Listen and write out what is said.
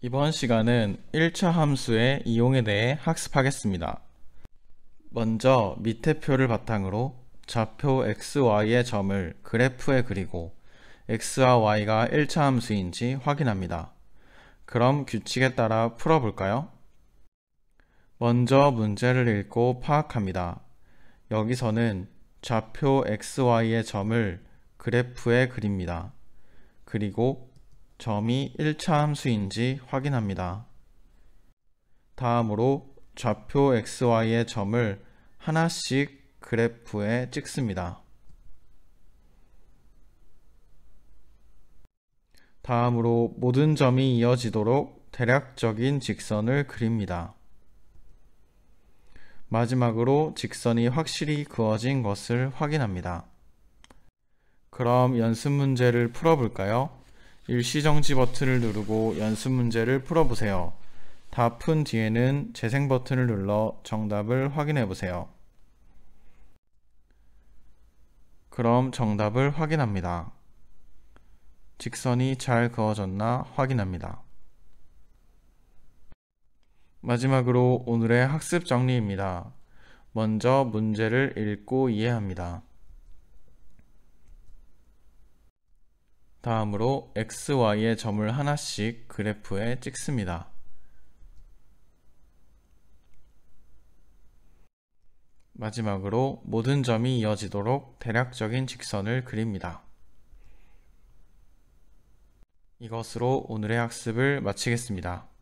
이번 시간은 1차 함수의 이용에 대해 학습하겠습니다. 먼저 밑에 표를 바탕으로 좌표 xy의 점을 그래프에 그리고 x와 y가 1차 함수인지 확인합니다. 그럼 규칙에 따라 풀어볼까요? 먼저 문제를 읽고 파악합니다. 여기서는 좌표 xy의 점을 그래프에 그립니다. 그리고 점이 1차 함수인지 확인합니다. 다음으로 좌표 xy의 점을 하나씩 그래프에 찍습니다. 다음으로 모든 점이 이어지도록 대략적인 직선을 그립니다. 마지막으로 직선이 확실히 그어진 것을 확인합니다. 그럼 연습 문제를 풀어볼까요? 일시정지 버튼을 누르고 연습 문제를 풀어보세요. 다 푼 뒤에는 재생 버튼을 눌러 정답을 확인해보세요. 그럼 정답을 확인합니다. 직선이 잘 그어졌나 확인합니다. 마지막으로 오늘의 학습 정리입니다. 먼저 문제를 읽고 이해합니다. 다음으로 xy의 점을 하나씩 그래프에 찍습니다. 마지막으로 모든 점이 이어지도록 대략적인 직선을 그립니다. 이것으로 오늘의 학습을 마치겠습니다.